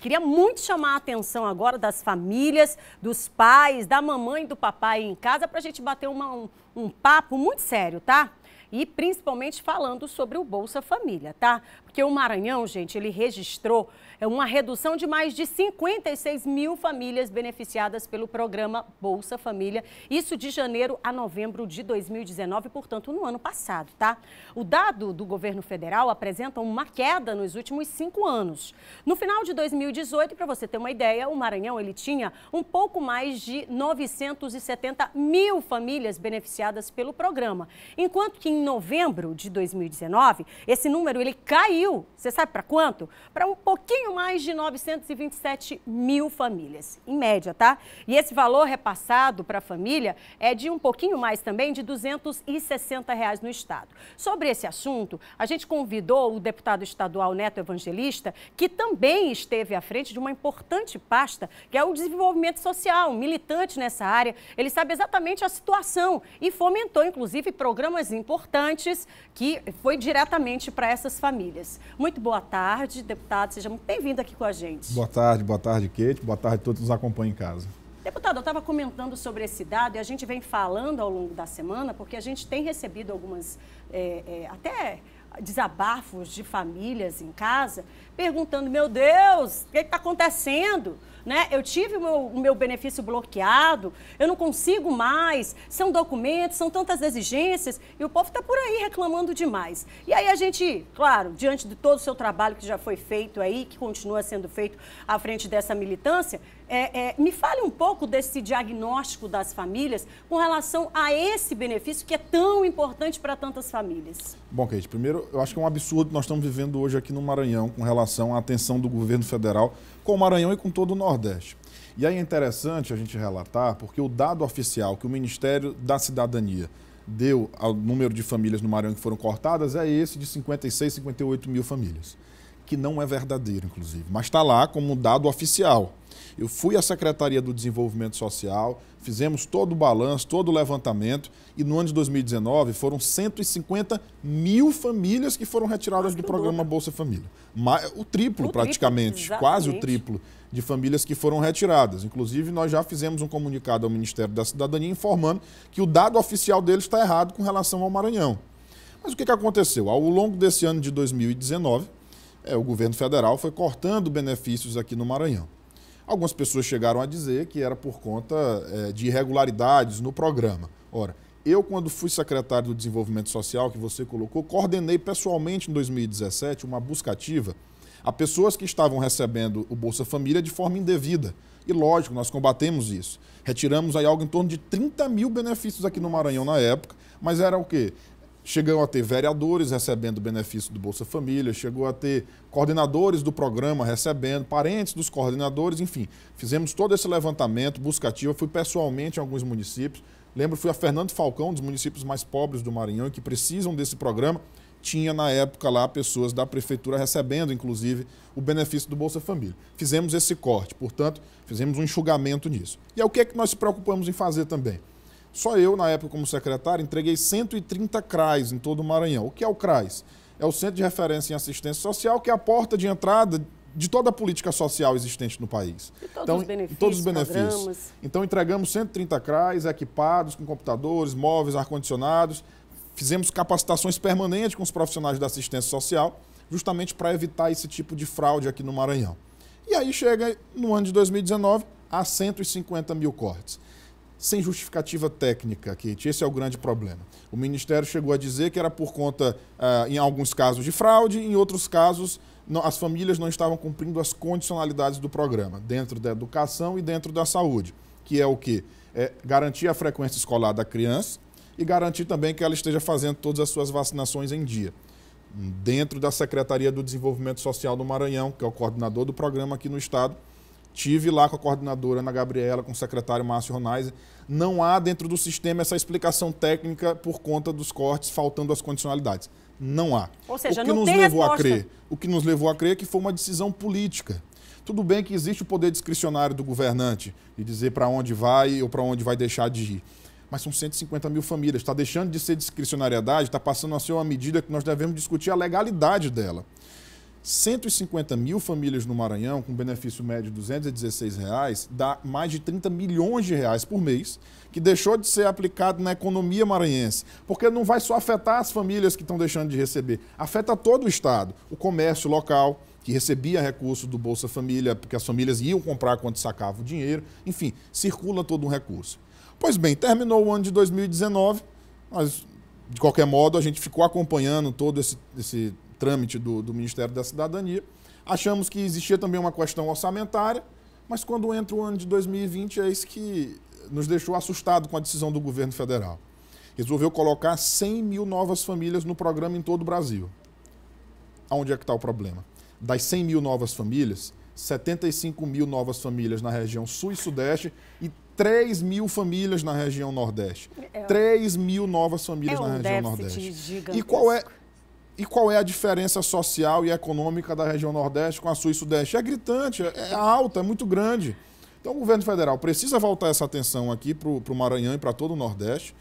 Queria muito chamar a atenção agora das famílias, dos pais, da mamãe e do papai em casa para a gente bater uma, um, um papo muito sério, tá? E principalmente falando sobre o Bolsa Família, tá? Porque o Maranhão, gente, ele registrou é uma redução de mais de 56 mil famílias beneficiadas pelo programa Bolsa Família, isso de janeiro a novembro de 2019, portanto, no ano passado, tá? O dado do governo federal apresenta uma queda nos últimos cinco anos. No final de 2018, para você ter uma ideia, o Maranhão ele tinha um pouco mais de 970 mil famílias beneficiadas pelo programa, enquanto que em novembro de 2019 esse número ele caiu. Você sabe para quanto? Para um pouquinho pouquinho mais de 927 mil famílias, em média, tá? E esse valor repassado para a família é de um pouquinho mais também, de 260 reais no Estado. Sobre esse assunto, a gente convidou o deputado estadual Neto Evangelista, que também esteve à frente de uma importante pasta, que é o desenvolvimento social, militante nessa área. Ele sabe exatamente a situação e fomentou, inclusive, programas importantes que foi diretamente para essas famílias. Muito boa tarde, deputado. Seja muito bem bem vindo aqui com a gente. Boa tarde, boa tarde, Kate. Boa tarde a todos que nos acompanham em casa. Deputado, eu estava comentando sobre esse dado e a gente vem falando ao longo da semana, porque a gente tem recebido algumas, é, é, até desabafos de famílias em casa, perguntando: meu Deus, o que está acontecendo? Né? Eu tive o meu, o meu, benefício bloqueado, eu não consigo mais, são documentos, são tantas exigências, e o povo está por aí reclamando demais. E aí a gente, claro, diante de todo o seu trabalho que já foi feito aí, que continua sendo feito à frente dessa militância, é, é, me fale um pouco desse diagnóstico das famílias com relação a esse benefício que é tão importante para tantas famílias. Bom, Kate, primeiro, eu acho que é um absurdo que nós estamos vivendo hoje aqui no Maranhão com relação à atenção do governo federal com o Maranhão e com todo o Nordeste. E aí é interessante a gente relatar, porque o dado oficial que o Ministério da Cidadania deu ao número de famílias no Maranhão que foram cortadas é esse de 56, 58 mil famílias, que não é verdadeiro, inclusive, mas está lá como um dado oficial. Eu fui à Secretaria do Desenvolvimento Social, fizemos todo o balanço, todo o levantamento, e no ano de 2019 foram 150 mil famílias que foram retiradas do programa Bolsa Família. O triplo, praticamente, quase o triplo de famílias que foram retiradas. Inclusive, nós já fizemos um comunicado ao Ministério da Cidadania informando que o dado oficial deles está errado com relação ao Maranhão. Mas o que, que aconteceu? Ao longo desse ano de 2019, é, o governo federal foi cortando benefícios aqui no Maranhão. Algumas pessoas chegaram a dizer que era por conta é, de irregularidades no programa. Ora, eu, quando fui secretário do Desenvolvimento Social, que você colocou, coordenei pessoalmente em 2017 uma busca ativa a pessoas que estavam recebendo o Bolsa Família de forma indevida. E lógico, nós combatemos isso. Retiramos aí algo em torno de 30 mil benefícios aqui no Maranhão na época, mas era o quê? chegou a ter vereadores recebendo benefício do Bolsa Família, chegou a ter coordenadores do programa recebendo, parentes dos coordenadores, enfim. Fizemos todo esse levantamento, buscativa, fui pessoalmente em alguns municípios. Lembro, fui a Fernando Falcão, dos municípios mais pobres do Maranhão, que precisam desse programa. Tinha na época lá pessoas da prefeitura recebendo, inclusive, o benefício do Bolsa Família. Fizemos esse corte, portanto, fizemos um enxugamento nisso. E é o que é que nós se preocupamos em fazer também? Só eu, na época como secretário, entreguei 130 CRAs em todo o Maranhão. O que é o CRAS? É o Centro de Referência em Assistência Social, que é a porta de entrada de toda a política social existente no país. E todos então, os benefícios. Todos os benefícios. Então entregamos 130 CRAs equipados com computadores, móveis, ar-condicionados. Fizemos capacitações permanentes com os profissionais da assistência social, justamente para evitar esse tipo de fraude aqui no Maranhão. E aí chega, no ano de 2019, a 150 mil cortes sem justificativa técnica, Kate. Esse é o grande problema. O Ministério chegou a dizer que era por conta, uh, em alguns casos, de fraude, em outros casos, não, as famílias não estavam cumprindo as condicionalidades do programa, dentro da educação e dentro da saúde, que é o que? É garantir a frequência escolar da criança e garantir também que ela esteja fazendo todas as suas vacinações em dia. Dentro da Secretaria do Desenvolvimento Social do Maranhão, que é o coordenador do programa aqui no estado, Tive lá com a coordenadora Ana Gabriela, com o secretário Márcio Ronais, Não há dentro do sistema essa explicação técnica por conta dos cortes, faltando as condicionalidades. Não há. Ou seja, o que não nos tem levou resposta. a crer? O que nos levou a crer é que foi uma decisão política. Tudo bem que existe o poder discricionário do governante de dizer para onde vai ou para onde vai deixar de ir. Mas são 150 mil famílias. Está deixando de ser discricionariedade, está passando a ser uma medida que nós devemos discutir a legalidade dela. 150 mil famílias no Maranhão, com benefício médio de 216 reais, dá mais de 30 milhões de reais por mês, que deixou de ser aplicado na economia maranhense. Porque não vai só afetar as famílias que estão deixando de receber, afeta todo o Estado, o comércio local, que recebia recurso do Bolsa Família, porque as famílias iam comprar quando sacavam o dinheiro, enfim, circula todo um recurso. Pois bem, terminou o ano de 2019, mas, de qualquer modo, a gente ficou acompanhando todo esse, esse trâmite do, do Ministério da Cidadania. Achamos que existia também uma questão orçamentária, mas quando entra o ano de 2020, é isso que nos deixou assustado com a decisão do governo federal. Resolveu colocar 100 mil novas famílias no programa em todo o Brasil. Onde é que está o problema? Das 100 mil novas famílias, 75 mil novas famílias na região sul e sudeste e 3 mil famílias na região nordeste. É, 3 mil novas famílias é um na região nordeste. Gigantesco. E qual é e qual é a diferença social e econômica da região Nordeste com a Sul e Sudeste? É gritante, é, é alta, é muito grande. Então o governo federal precisa voltar essa atenção aqui para o Maranhão e para todo o Nordeste.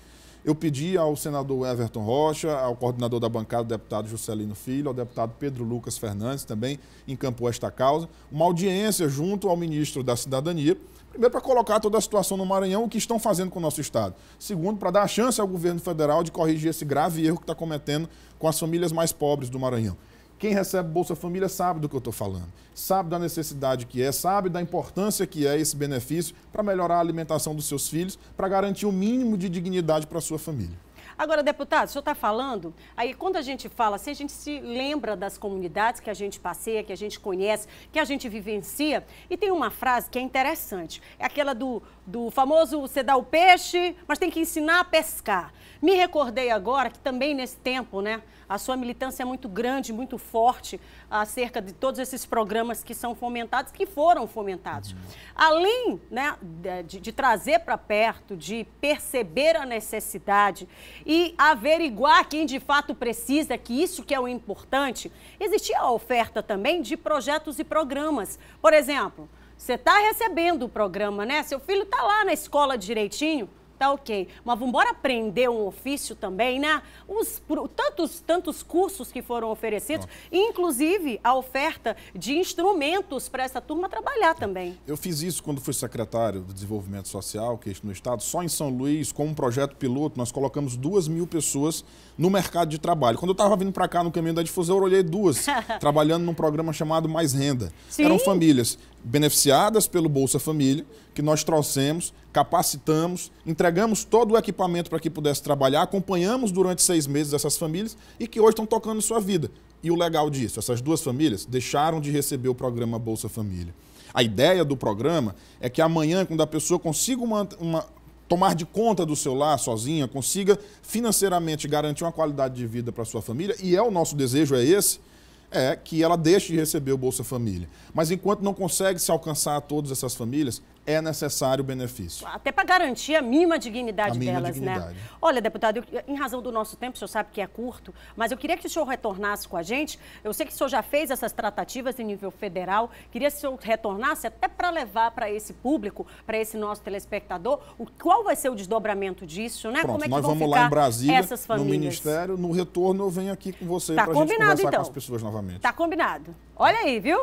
Eu pedi ao senador Everton Rocha, ao coordenador da bancada, deputado Juscelino Filho, ao deputado Pedro Lucas Fernandes, também encampou esta causa, uma audiência junto ao ministro da Cidadania, primeiro para colocar toda a situação no Maranhão, o que estão fazendo com o nosso Estado. Segundo, para dar a chance ao governo federal de corrigir esse grave erro que está cometendo com as famílias mais pobres do Maranhão. Quem recebe Bolsa Família sabe do que eu estou falando, sabe da necessidade que é, sabe da importância que é esse benefício para melhorar a alimentação dos seus filhos, para garantir o mínimo de dignidade para a sua família. Agora, deputado, o senhor está falando, aí quando a gente fala assim, a gente se lembra das comunidades que a gente passeia, que a gente conhece, que a gente vivencia. E tem uma frase que é interessante, é aquela do, do famoso você dá o peixe, mas tem que ensinar a pescar. Me recordei agora que também nesse tempo, né, a sua militância é muito grande, muito forte acerca de todos esses programas que são fomentados, que foram fomentados. Uhum. Além né, de, de trazer para perto, de perceber a necessidade e averiguar quem de fato precisa, que isso que é o importante, existia a oferta também de projetos e programas. Por exemplo, você está recebendo o programa, né? Seu filho está lá na escola direitinho, Tá ok. Mas vamos embora aprender um ofício também, né? Os, tantos, tantos cursos que foram oferecidos, Não. inclusive a oferta de instrumentos para essa turma trabalhar também. Eu fiz isso quando fui secretário do Desenvolvimento Social que é no Estado. Só em São Luís, com um projeto piloto, nós colocamos duas mil pessoas no mercado de trabalho. Quando eu estava vindo para cá no caminho da difusão eu olhei duas trabalhando num programa chamado Mais Renda. Sim. Eram famílias beneficiadas pelo Bolsa Família, que nós trouxemos, capacitamos, entregamos entregamos todo o equipamento para que pudesse trabalhar, acompanhamos durante seis meses essas famílias e que hoje estão tocando sua vida. E o legal disso, essas duas famílias deixaram de receber o programa Bolsa Família. A ideia do programa é que amanhã, quando a pessoa consiga uma, uma tomar de conta do seu lar sozinha, consiga financeiramente garantir uma qualidade de vida para sua família, e é o nosso desejo, é esse, é que ela deixe de receber o Bolsa Família. Mas enquanto não consegue se alcançar a todas essas famílias, é necessário o benefício. Até para garantir a mínima dignidade a mínima delas, né? dignidade. né? Olha, deputado, eu, em razão do nosso tempo, o senhor sabe que é curto, mas eu queria que o senhor retornasse com a gente. Eu sei que o senhor já fez essas tratativas em nível federal, queria que o senhor retornasse até para levar para esse público, para esse nosso telespectador, o, qual vai ser o desdobramento disso, né? Pronto, Como é que nós vamos lá em Brasília, no Ministério, no retorno eu venho aqui com você tá para a gente conversar então. com as pessoas novamente. Tá combinado. Olha aí, viu?